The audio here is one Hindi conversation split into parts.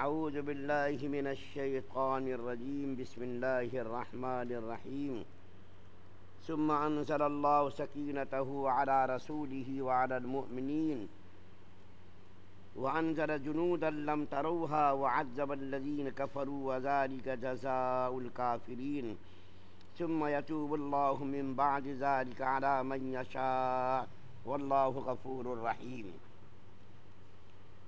أعوذ بالله من الشيطان الرجيم بسم الله الرحمن الرحيم ثم أنزل الله سكينته على رسوله وعلى المؤمنين وأنزل جنودا لم تروها وعذب الذين كفروا وذلك جزاء الكافرين ثم يتوب الله من بعد ذلك على من يشاء والله غفور رحيم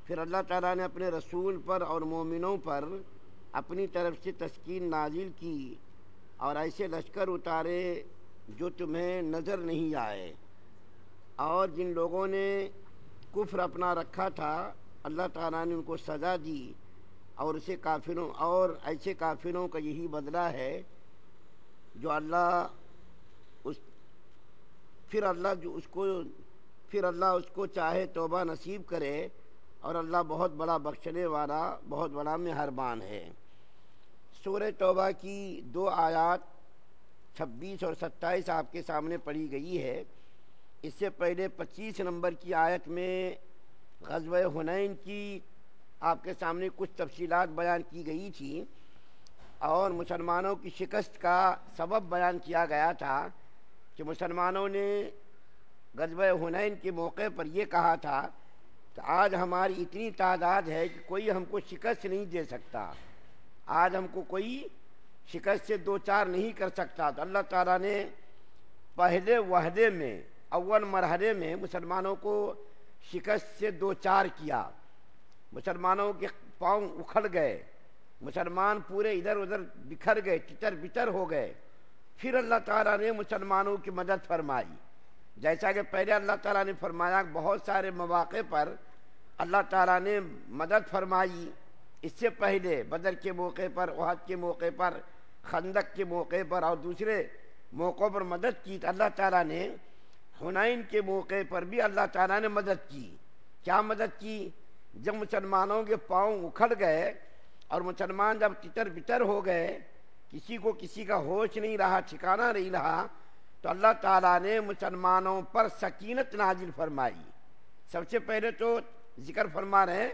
फिर अल्लाह ताला ने अपने रसूल पर और मोमिनों पर अपनी तरफ से तस्कीन नाजिल की और ऐसे लश्कर उतारे जो तुम्हें नज़र नहीं आए और जिन लोगों ने कुफ्र अपना रखा था अल्लाह ताला ने उनको सज़ा दी और उसे काफिरों और ऐसे काफिरों का यही बदला है जो अल्लाह उस फिर अल्लाह जो उसको फिर अल्लाह उसको चाहे तोबा नसीब करे और अल्लाह बहुत बड़ा बख्शने वाला बहुत बड़ा मेहरबान है सूर तोबा की दो आयात 26 और 27 आपके सामने पढ़ी गई है इससे पहले 25 नंबर की आयत में गजब हुनैन की आपके सामने कुछ तफसीत बयान की गई थी और मुसलमानों की शिकस्त का सबब बयान किया गया था कि मुसलमानों ने गजब हुनैन के मौके पर यह कहा था तो आज हमारी इतनी तादाद है कि कोई हमको शिकस्त नहीं दे सकता आज हमको कोई शिकस्त से दो चार नहीं कर सकता तो अल्लाह ताला ने पहले वहदे में अव्वल मरहले में मुसलमानों को शिकस्त से दो चार किया मुसलमानों के पाँव उखड़ गए मुसलमान पूरे इधर उधर बिखर गए तितर बितर हो गए फिर अल्लाह ताला ने मुसलमानों की मदद फरमाई जैसा कि पहले अल्लाह ताला ने फरमाया बहुत सारे मौाक़े पर अल्लाह ताला ने मदद फरमाई इससे पहले बदर के मौके पर वहद के मौके पर खंदक के मौके पर और दूसरे मौक़ों पर मदद की तो अल्लाह ताला ने हुनैन के मौके पर भी अल्लाह ताला ने मदद की क्या मदद की जब मुसलमानों के पाँव उखड़ गए और मुसलमान जब तितर बितर हो गए किसी को किसी का होश नहीं रहा ठिकाना नहीं रहा तो अल्लाह ताला ने मुसलमानों पर सकीनत नाजिल फरमाई सबसे पहले तो जिक्र फरमा रहे हैं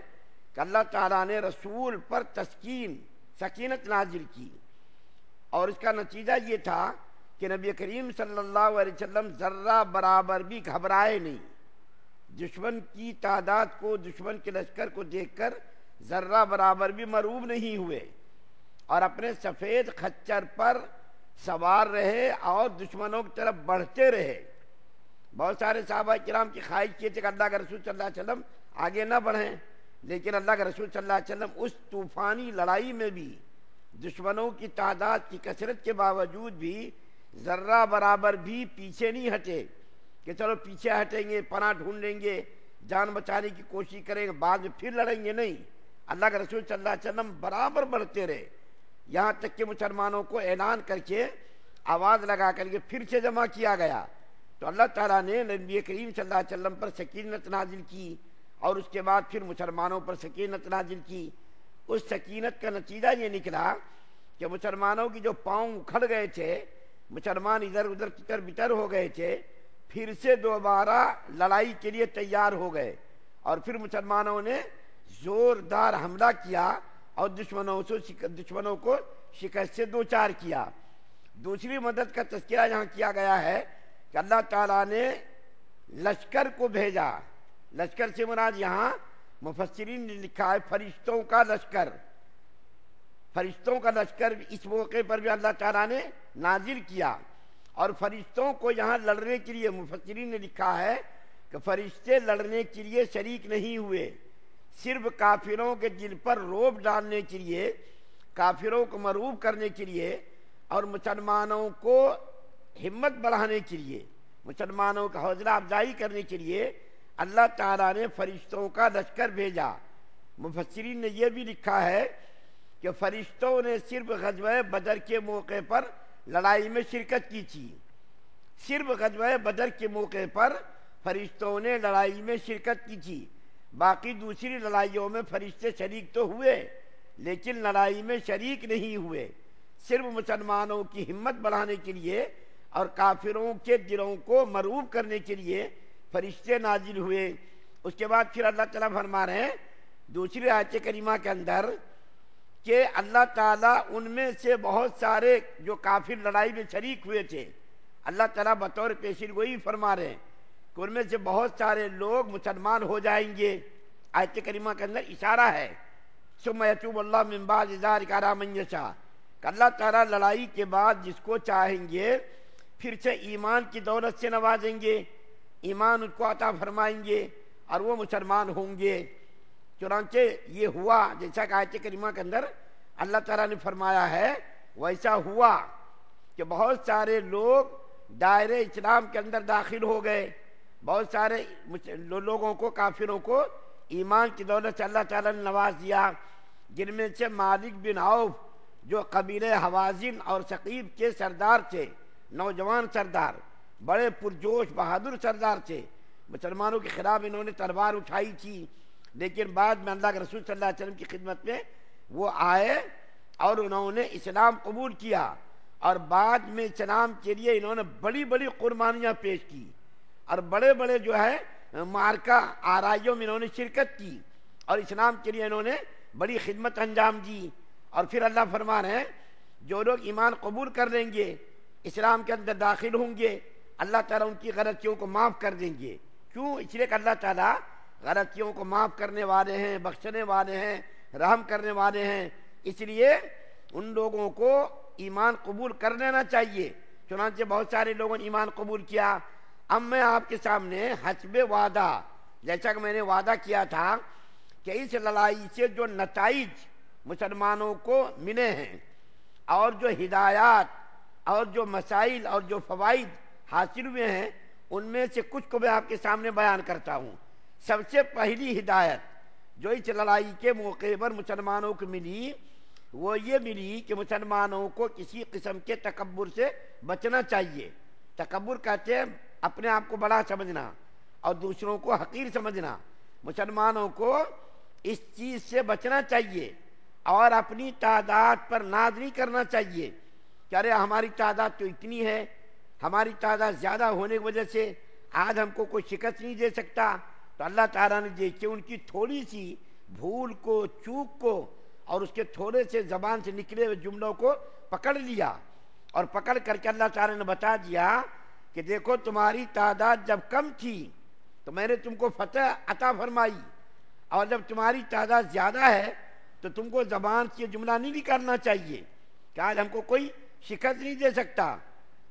कि अल्लाह ताला ने रसूल पर तस्कीन सकीनत नाजिल की और इसका नतीजा ये था कि नबी करीम सल्लल्लाहु अलैहि वसल्लम ज़र्रा बराबर भी घबराए नहीं दुश्मन की तादाद को दुश्मन के लश्कर को देखकर ज़र्रा बराबर भी मरूब नहीं हुए और अपने सफ़ेद खच्चर पर सवार रहे और दुश्मनों की तरफ बढ़ते रहे बहुत सारे साहबा कराम की ख्वाहिश किए थे कि अल्लाह के रसूल सल्लल्लाहु अलैहि वसल्लम आगे ना बढ़ें लेकिन अल्लाह के रसूल सल्लल्लाहु अलैहि वसल्लम उस तूफ़ानी लड़ाई में भी दुश्मनों की तादाद की कसरत के बावजूद भी ज़र्रा बराबर भी पीछे नहीं हटे कि चलो पीछे हटेंगे पना ढूंढ लेंगे जान बचाने की कोशिश करेंगे बाद में फिर लड़ेंगे नहीं अल्लाह के रसूल सल्लल्लाहु अलैहि वसल्लम बराबर बढ़ते रहे यहाँ तक कि मुसलमानों को ऐलान करके आवाज़ लगा करके फिर से जमा किया गया तो अल्लाह ताला ने नबी करीम सल्लल्लाहु पर सकीनत नाजिल की और उसके बाद फिर मुसलमानों पर सकीनत नाजिल की उस सकीनत का नतीजा ये निकला कि मुसलमानों की जो पाँव उखड़ गए थे मुसलमान इधर उधर तितर बितर हो गए थे फिर से दोबारा लड़ाई के लिए तैयार हो गए और फिर मुसलमानों ने ज़ोरदार हमला किया और दुश्मनों से दुश्मनों को शिकस्त से दो चार किया दूसरी मदद का तस्करा यहाँ किया गया है कि अल्लाह तला ने लश्कर को भेजा लश्कर से मुराद यहाँ मुफसरीन ने लिखा है फरिश्तों का लश्कर फरिश्तों का लश्कर इस मौके पर भी अल्लाह तला ने नाजिल किया और फरिश्तों को यहाँ लड़ने के लिए मुफसरीन ने लिखा है कि फरिश्ते लड़ने के लिए शरीक नहीं हुए सिर्फ काफिरों के दिल पर रोब डालने के लिए काफिरों को मरूब करने के लिए और मुसलमानों को हिम्मत बढ़ाने के लिए मुसलमानों का हौसला अफजाई करने के लिए अल्लाह तारा ने फरिश्तों का लश्कर भेजा मुफसरीन ने यह भी लिखा है कि फरिश्तों ने सिर्फ गजब बदर के मौके पर लड़ाई में शिरकत की थी सिर्फ गजब बदर के मौके पर फरिश्तों ने लड़ाई में शिरकत की थी बाकी दूसरी लड़ाइयों में फरिश्ते शरीक तो हुए लेकिन लड़ाई में शरीक नहीं हुए सिर्फ मुसलमानों की हिम्मत बढ़ाने के लिए और काफिरों के दिलों को मरूब करने के लिए फरिश्ते नाजिल हुए उसके बाद फिर अल्लाह तला फरमा रहे हैं दूसरी आयत करीमा के अंदर कि अल्लाह ताला उनमें से बहुत सारे जो काफिर लड़ाई में शरीक हुए थे अल्लाह तला बतौर पेशीर गोई फरमा रहे हैं उनमें से बहुत सारे लोग मुसलमान हो जाएंगे आयत करीमा के अंदर इशारा है अल्लाह तारा लड़ाई के बाद जिसको चाहेंगे फिर से ईमान की दौलत से नवाजेंगे ईमान उसको अता फरमाएंगे और वो मुसलमान होंगे चुनाचे ये हुआ जैसा कि आयत करीमा के अंदर अल्लाह तारा ने फरमाया है वैसा हुआ कि बहुत सारे लोग दायरे इस्लाम के अंदर दाखिल हो गए बहुत सारे लोगों को काफिरों को ईमान की दौलत अल्लाह ताला ने नवाज दिया जिनमें से मालिक बिन आउफ जो कबीले हवाजिन और शकीब के सरदार थे नौजवान सरदार बड़े पुरजोश बहादुर सरदार थे मुसलमानों के खिलाफ इन्होंने तलवार उठाई थी लेकिन बाद में अल्लाह के रसूल सल्लल्लाहु अलैहि वसल्लम की खिदमत में वो आए और उन्होंने इस्लाम कबूल किया और बाद में इस्लाम के लिए इन्होंने बड़ी बड़ी कुर्बानियाँ पेश की और बड़े बड़े जो है मार्का आरइयों में इन्होंने शिरकत की और इस्लाम के लिए इन्होंने बड़ी खिदमत अंजाम दी और फिर अल्लाह फरमान है जो लोग ईमान कबूल कर लेंगे इस्लाम के अंदर दाखिल होंगे अल्लाह ताला उनकी गलतियों को माफ़ कर देंगे क्यों इसलिए अल्लाह ताला गलतियों को माफ़ करने वाले हैं बख्शने वाले हैं रहम करने वाले हैं इसलिए उन लोगों को ईमान कबूल कर लेना चाहिए चुनाचे बहुत सारे लोगों ने ईमान कबूल किया अब मैं आपके सामने हसबे वादा जैसा कि मैंने वादा किया था कि इस लड़ाई से जो नतज मुसलमानों को मिले हैं और जो हिदायत और जो मसाइल और जो फवाद हासिल हुए हैं उनमें से कुछ को मैं आपके सामने बयान करता हूँ सबसे पहली हिदायत जो इस लड़ाई के मौके पर मुसलमानों को मिली वो ये मिली कि मुसलमानों को किसी किस्म के तकबर से बचना चाहिए तकबर कहते हैं अपने आप को बड़ा समझना और दूसरों को हकीर समझना मुसलमानों को इस चीज़ से बचना चाहिए और अपनी तादाद पर नाजरी करना चाहिए कि अरे हमारी तादाद तो इतनी है हमारी तादाद ज़्यादा होने की वजह से आज हमको कोई शिकस्त नहीं दे सकता तो अल्लाह तारा ने देखे उनकी थोड़ी सी भूल को चूक को और उसके थोड़े से ज़बान से निकले हुए जुमलों को पकड़ लिया और पकड़ करके अल्लाह तारा ने बता दिया कि देखो तुम्हारी तादाद जब कम थी तो मैंने तुमको फतेह अता फरमाई और जब तुम्हारी तादाद ज़्यादा है तो तुमको ज़बान से जुमला नहीं भी करना चाहिए कि आज हमको कोई शिकत नहीं दे सकता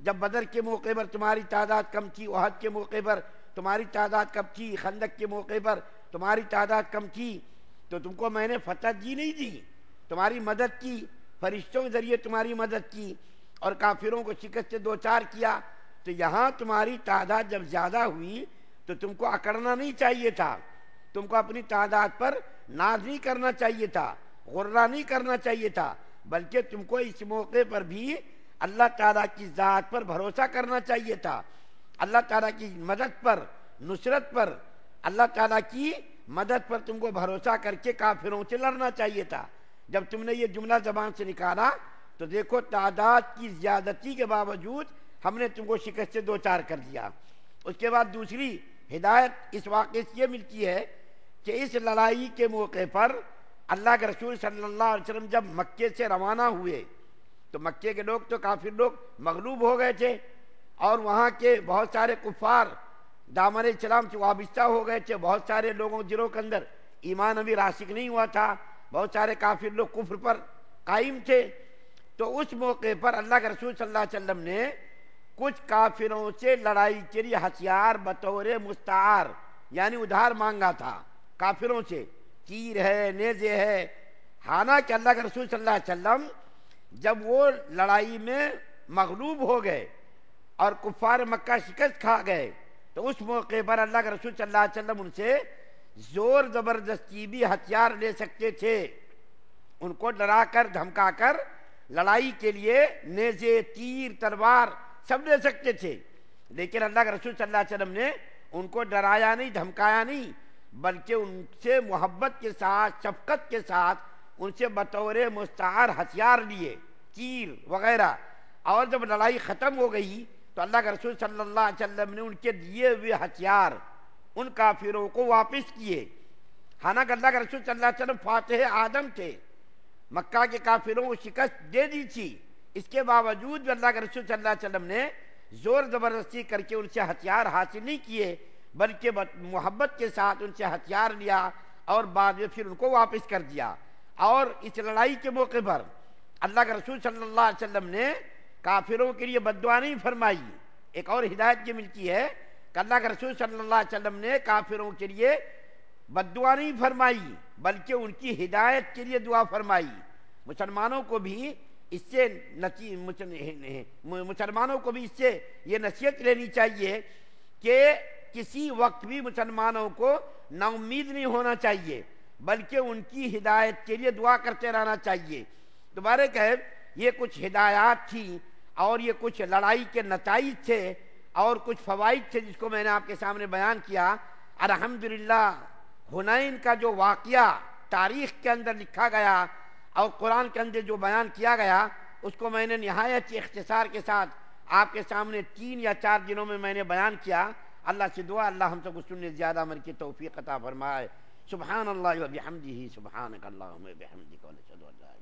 जब बदर के मौके पर तुम्हारी तादाद कम थी वहद के मौके पर तुम्हारी तादाद कम थी खंदक के मौके पर तुम्हारी तादाद कम थी तो तुमको मैंने फतह जी नहीं दी तुम्हारी मदद की फरिश्तों के ज़रिए तुम्हारी मदद की और काफिरों को शिकस्त से दो चार किया तो यहाँ तुम्हारी तादाद जब ज़्यादा हुई तो तुमको अकड़ना नहीं चाहिए था तुमको अपनी तादाद पर नाज नहीं करना चाहिए था गुर्रा नहीं करना चाहिए था बल्कि तुमको इस मौके पर भी अल्लाह ताला की ज़ात पर भरोसा करना चाहिए था अल्लाह तला की मदद पर नुसरत पर अल्लाह तला की मदद पर तुमको भरोसा करके काफिरों से लड़ना चाहिए था जब तुमने ये जुमला जबान से निकाला तो देखो तादाद की ज़्यादती के बावजूद हमने तुमको शिकस्त से दो चार कर दिया उसके बाद दूसरी हिदायत इस वाक़े से ये मिलती है कि इस लड़ाई के मौके पर अल्लाह के रसूल सल्लल्लाहु अलैहि वसल्लम जब मक्के से रवाना हुए तो मक्के के लोग तो काफ़ी लोग मगलूब हो गए थे और वहाँ के बहुत सारे कुफार दामन इस्लाम से वाबस्ता हो गए थे बहुत सारे लोगों जिलों के अंदर ईमान अभी राशिक नहीं हुआ था बहुत सारे काफिर लोग कुफर पर कायम थे तो उस मौके पर अल्लाह के रसूल सल्लल्लाहु अलैहि वसल्लम ने कुछ काफिरों से लड़ाई के लिए हथियार बतौर मुस्तार यानी उधार मांगा था काफिरों से तीर है नेजे है के अल्लाह के रसूल सल्लल्लाहु अलैहि वसल्लम जब वो लड़ाई में मगलूब हो गए और कुफार मक्का शिकस्त खा गए तो उस मौके पर अल्लाह के रसूल सल्लल्लाहु अलैहि वसल्लम उनसे जोर ज़बरदस्ती भी हथियार ले सकते थे उनको डरा कर धमका कर लड़ाई के लिए नेजे तीर तलवार सब ले सकते थे लेकिन अल्लाह के रसूल सल्लल्लाहु अलैहि वसल्लम ने उनको डराया नहीं धमकाया नहीं बल्कि उनसे मोहब्बत के साथ शफकत के साथ उनसे बतौर मुस्तार हथियार लिए तीर वगैरह और जब लड़ाई ख़त्म हो गई तो अल्लाह के रसूल सल्लल्लाहु अलैहि वसल्लम ने उनके दिए हुए हथियार उन काफिरों को वापस किए हालांकि अल्लाह के रसूल सल्लल्लाहु अलैहि वसल्लम फातह आदम थे मक्का के काफिरों को शिकस्त दे दी थी इसके बावजूद भी अल्लाह के रसूल वसल्लम ने जोर ज़बरदस्ती करके उनसे हथियार हासिल नहीं किए बल्कि मोहब्बत के साथ उनसे हथियार लिया और बाद में फिर उनको वापस कर दिया और इस लड़ाई के मौके पर अल्लाह के रसूल सल्लल्लाहु अलैहि वसल्लम ने काफिरों के लिए बदवा नहीं फरमाई एक और हिदायत ये मिलती है कि अल्लाह के रसूल सल्लल्लाहु अलैहि वसल्लम ने काफिरों के लिए बदवा नहीं फरमाई बल्कि उनकी हिदायत के लिए दुआ फरमाई मुसलमानों को भी इससे नची मुसलमानों को भी इससे ये नसीहत लेनी चाहिए कि किसी वक्त भी मुसलमानों को नाउमीद नहीं होना चाहिए बल्कि उनकी हिदायत के लिए दुआ करते रहना चाहिए दोबारे कहे ये कुछ हिदायत थी और ये कुछ लड़ाई के नतज थे और कुछ फ़वाद थे जिसको मैंने आपके सामने बयान किया अलहमदिल्ला हुनैन का जो वाक़ तारीख़ के अंदर लिखा गया और कुरान के अंदर जो बयान किया गया उसको मैंने नहायत इख्तसार के साथ आपके सामने तीन या चार दिनों में मैंने बयान किया अल्लाह से दुआ अल्लाह हम सबको सुनने ज़्यादा मर की तोफ़ी अता फरमाए सुबहान अल्लाह ही सुबहान अल्लाह